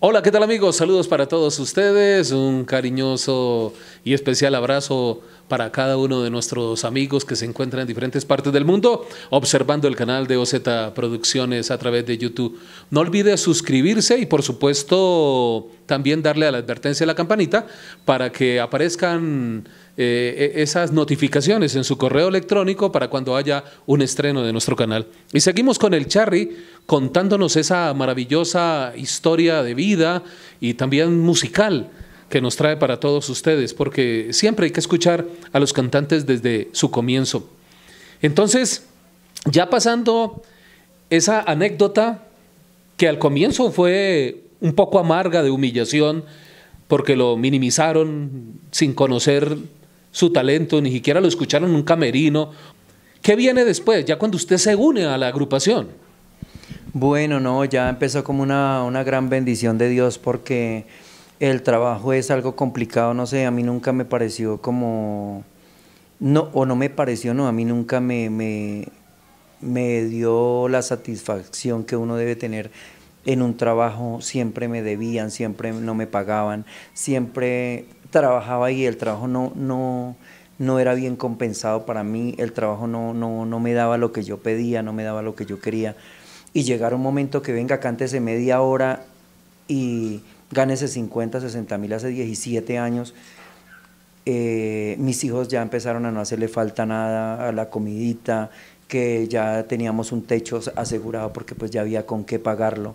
Hola, ¿qué tal amigos? Saludos para todos ustedes, un cariñoso y especial abrazo para cada uno de nuestros amigos que se encuentran en diferentes partes del mundo observando el canal de OZ Producciones a través de YouTube. No olvide suscribirse y por supuesto también darle a la advertencia de la campanita para que aparezcan eh, e-, esas notificaciones en su correo electrónico para cuando haya un estreno de nuestro canal. Y seguimos con el Charry contándonos esa maravillosa historia de vida y también musical que nos trae para todos ustedes, porque siempre hay que escuchar a los cantantes desde su comienzo. Entonces, ya pasando esa anécdota que al comienzo fue un poco amarga de humillación, porque lo minimizaron sin conocer su talento, ni siquiera lo escucharon en un camerino. ¿Qué viene después, ya cuando usted se une a la agrupación? Bueno, no, ya empezó como una, gran bendición de Dios porque el trabajo es algo complicado, no sé, a mí nunca me pareció como... No, o no me pareció, no, a mí nunca me, me, dio la satisfacción que uno debe tener en un trabajo. Siempre me debían, siempre no me pagaban, siempre trabajaba y el trabajo no, no, no era bien compensado para mí, el trabajo no, no, no me daba lo que yo pedía, no me daba lo que yo quería y llegar un momento que venga, de media hora y gane ese 50, 60 mil hace 17 años. Eh, mis hijos ya empezaron a no hacerle falta nada a la comidita, que ya teníamos un techo asegurado porque pues ya había con qué pagarlo.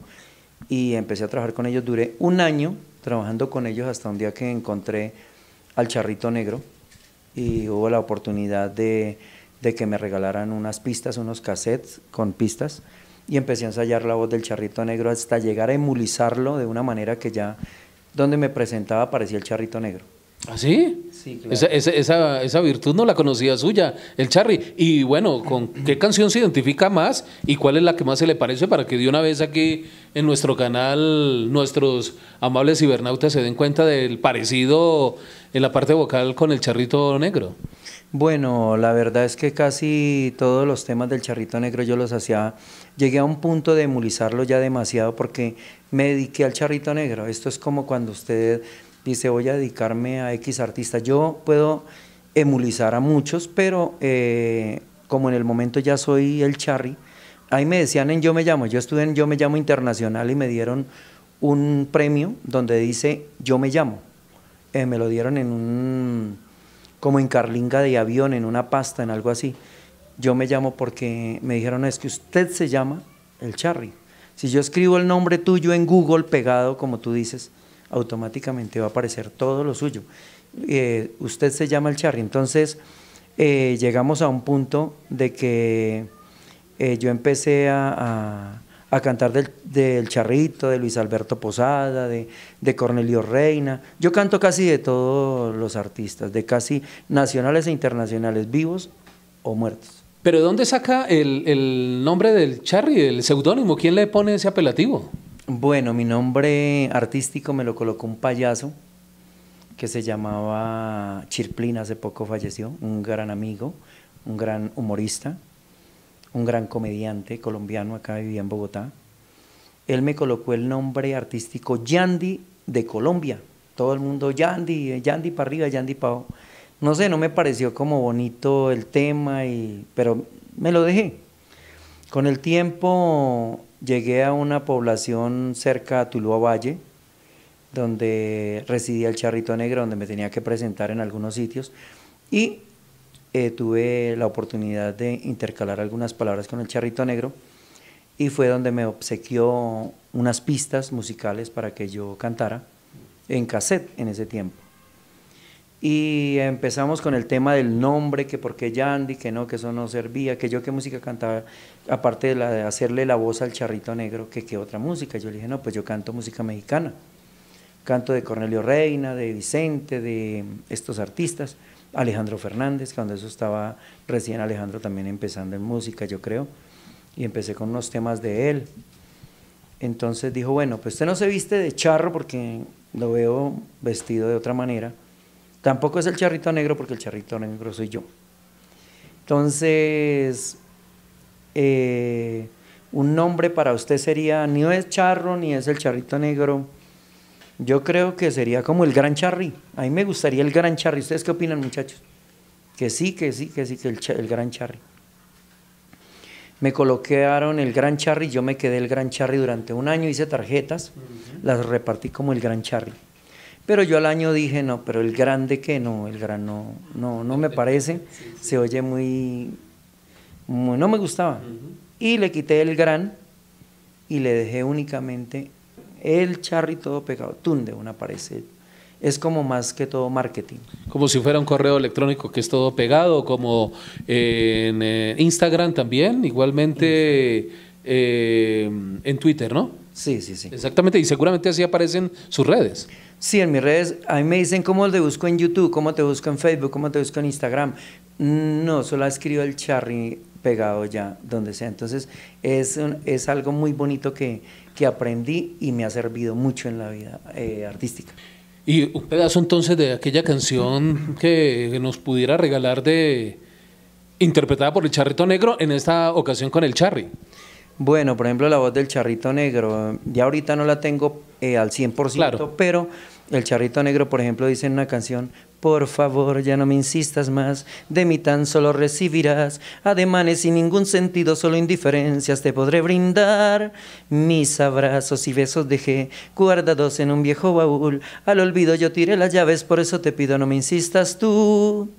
Y empecé a trabajar con ellos, duré un año trabajando con ellos hasta un día que encontré al charrito negro y hubo la oportunidad de, de que me regalaran unas pistas, unos cassettes con pistas y empecé a ensayar la voz del charrito negro hasta llegar a emulizarlo de una manera que ya donde me presentaba parecía el charrito negro. ¿Ah, sí? claro. Esa, virtud no la conocía suya, el charri. Y bueno, ¿con qué canción se identifica más y cuál es la que más se le parece para que de una vez aquí en nuestro canal nuestros amables cibernautas se den cuenta del parecido en la parte vocal con el Charrito Negro? Bueno, la verdad es que casi todos los temas del charrito negro yo los hacía. Llegué a un punto de emulizarlo ya demasiado porque me dediqué al charrito negro. Esto es como cuando usted dice voy a dedicarme a X artista. Yo puedo emulizar a muchos, pero eh, como en el momento ya soy el charri, ahí me decían en Yo me llamo. Yo estuve en Yo me llamo internacional y me dieron un premio donde dice Yo me llamo. Eh, me lo dieron en un como en carlinga de avión, en una pasta, en algo así. Yo me llamo porque me dijeron, es que usted se llama el Charry. Si yo escribo el nombre tuyo en Google pegado, como tú dices, automáticamente va a aparecer todo lo suyo. Eh, usted se llama el Charry. Entonces eh, llegamos a un punto de que eh, yo empecé a a cantar del, Charrito, de Luis Alberto Posada, de, Cornelio Reina. Yo canto casi de todos los artistas, de casi nacionales e internacionales, vivos o muertos. ¿Pero de dónde saca el, el nombre del Charri, el seudónimo? ¿Quién le pone ese apelativo? Bueno, mi nombre artístico me lo colocó un payaso que se llamaba Chirplín, hace poco falleció, un gran amigo, un gran humorista, un gran comediante colombiano, acá vivía en Bogotá. Él me colocó el nombre artístico Yandy de Colombia. Todo el mundo, Yandy, eh, Yandy para arriba, Yandy para abajo. No sé, no me pareció como bonito el tema, pero me lo dejé. Con el tiempo llegué a una población cerca a Tuluá Valle, donde residía el Charrito Negro, donde me tenía que presentar en algunos sitios. Y eh, tuve la oportunidad de intercalar algunas palabras con el Charrito Negro y fue donde me obsequió unas pistas musicales para que yo cantara en cassette en ese tiempo. Y empezamos con el tema del nombre, que por qué Yandy, que no, que eso no servía, que yo qué música cantaba, aparte de, de hacerle la voz al charrito negro, que qué otra música. Yo le dije, no, pues yo canto música mexicana, canto de Cornelio Reina, de Vicente, de estos artistas. Alejandro Fernández, cuando eso estaba recién Alejandro también empezando en música, yo creo, y empecé con unos temas de él. Entonces dijo, bueno, pues usted no se viste de charro porque lo veo vestido de otra manera. Tampoco es el charrito negro porque el charrito negro soy yo. Entonces, eh, un nombre para usted sería, ni es charro, ni es el charrito negro yo creo que sería como el gran charri. A mí me gustaría el gran charri. ¿Ustedes qué opinan, muchachos? Que sí, que sí, que sí, que el, gran charri. Me coloquearon el gran charri, yo me quedé el gran charri durante un año, hice tarjetas, las repartí como el gran charri. Pero yo al año dije, no, pero el grande qué? no, el gran no, no, no me parece, se oye muy, no me gustaba. Y le quité el gran y le dejé únicamente el charri todo pegado, tunde una aparece. Es como más que todo marketing. Como si fuera un correo electrónico que es todo pegado, como eh, en eh, Instagram también, igualmente eh, en Twitter, ¿no? Sí, sí, sí. Exactamente, y seguramente así aparecen sus redes. Sí, en mis redes, a me dicen cómo te busco en YouTube, cómo te busco en Facebook, cómo te busco en Instagram. Mm, no, solo escribo el charri pegado ya donde sea. Entonces es, es algo muy bonito que, aprendí y me ha servido mucho en la vida eh, artística. Y un pedazo entonces de aquella canción que nos pudiera regalar de interpretada por el Charrito Negro en esta ocasión con el Charri. Bueno, por ejemplo, la voz del Charrito Negro, ya ahorita no la tengo eh, al 100%, pero el charrito negro, por ejemplo, dice en una canción, por favor, ya no me insistas más, de mí tan solo recibirás ademanes sin ningún sentido, solo indiferencias te podré brindar. Mis abrazos y besos dejé guardados en un viejo baúl, al olvido yo tiré las llaves, por eso te pido no me insistas tú.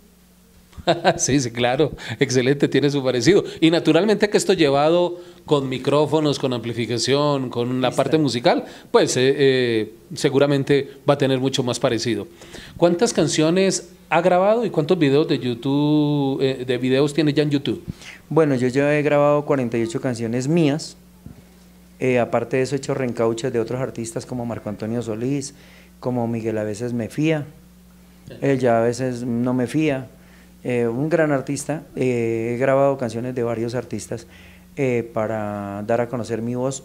sí, sí, claro. Excelente, tiene su parecido. Y naturalmente que esto llevado con micrófonos, con amplificación, con la parte musical, pues eh, eh, seguramente va a tener mucho más parecido. ¿Cuántas canciones ha grabado y cuántos videos de YouTube, eh, de videos tiene ya en YouTube? Bueno, yo ya he grabado 48 canciones mías. aparte de eso, he hecho reencauches de otros artistas como Marco Antonio Solís, como Miguel a veces me fía. Él ya a veces no me fía. Eh, un gran artista, eh, he grabado canciones de varios artistas eh, para dar a conocer mi voz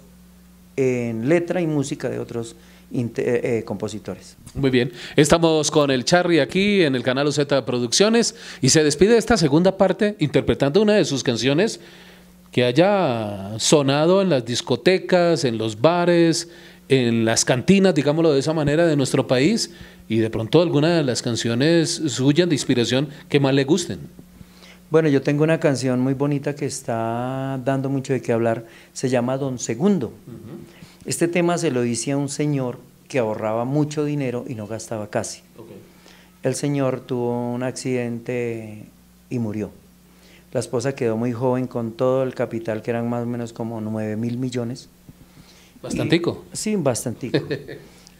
en letra y música de otros compositores. Muy bien, estamos con el Charry aquí en el canal OZ Producciones y se despide esta segunda parte interpretando una de sus canciones que haya sonado en las discotecas, en los bares, en las cantinas, digámoslo de esa manera, de nuestro país y de pronto alguna de las canciones suyas de inspiración que más le gusten. Bueno, yo tengo una canción muy bonita que está dando mucho de qué hablar, se llama Don Segundo. Este tema se lo hice a un señor que ahorraba mucho dinero y no gastaba casi. El señor tuvo un accidente y murió. La esposa quedó muy joven con todo el capital, que eran más o menos como 9 mil millones Bastantico. sí, bastantico.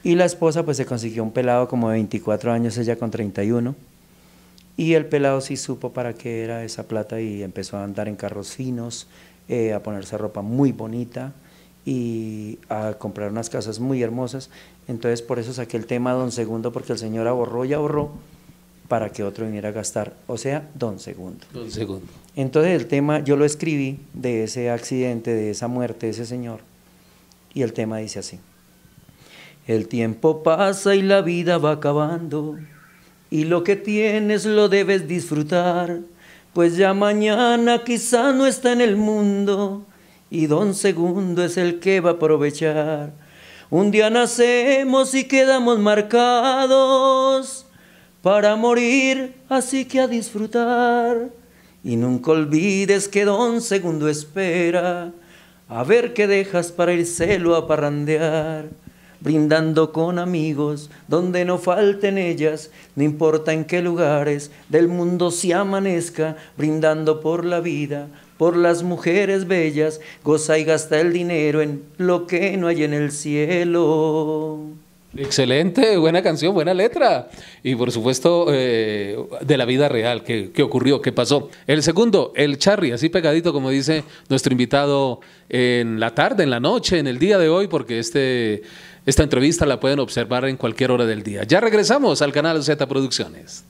y la esposa pues se consiguió un pelado como de 24 años, ella con 31. Y el pelado sí supo para qué era esa plata y empezó a andar en carros finos, eh, a ponerse ropa muy bonita y a comprar unas casas muy hermosas. Entonces por eso saqué el tema Don Segundo, porque el señor ahorró y ahorró para que otro viniera a gastar, o sea, Don Segundo. Don Segundo. Entonces el tema yo lo escribí de ese accidente, de esa muerte de ese señor, y el tema dice así. El tiempo pasa y la vida va acabando, y lo que tienes lo debes disfrutar, pues ya mañana quizá no está en el mundo, y don segundo es el que va a aprovechar. Un día nacemos y quedamos marcados para morir, así que a disfrutar. Y nunca olvides que don segundo espera. A ver qué dejas para el celo a parrandear. Brindando con amigos, donde no falten ellas, no importa en qué lugares del mundo se amanezca, brindando por la vida, por las mujeres bellas, goza y gasta el dinero en lo que no hay en el cielo. Excelente, buena canción, buena letra. Y por supuesto, eh, de la vida real, ¿qué, ocurrió, qué pasó. El segundo, el charri, así pegadito como dice nuestro invitado en la tarde, en la noche, en el día de hoy, porque este, esta entrevista la pueden observar en cualquier hora del día. Ya regresamos al canal Z Producciones.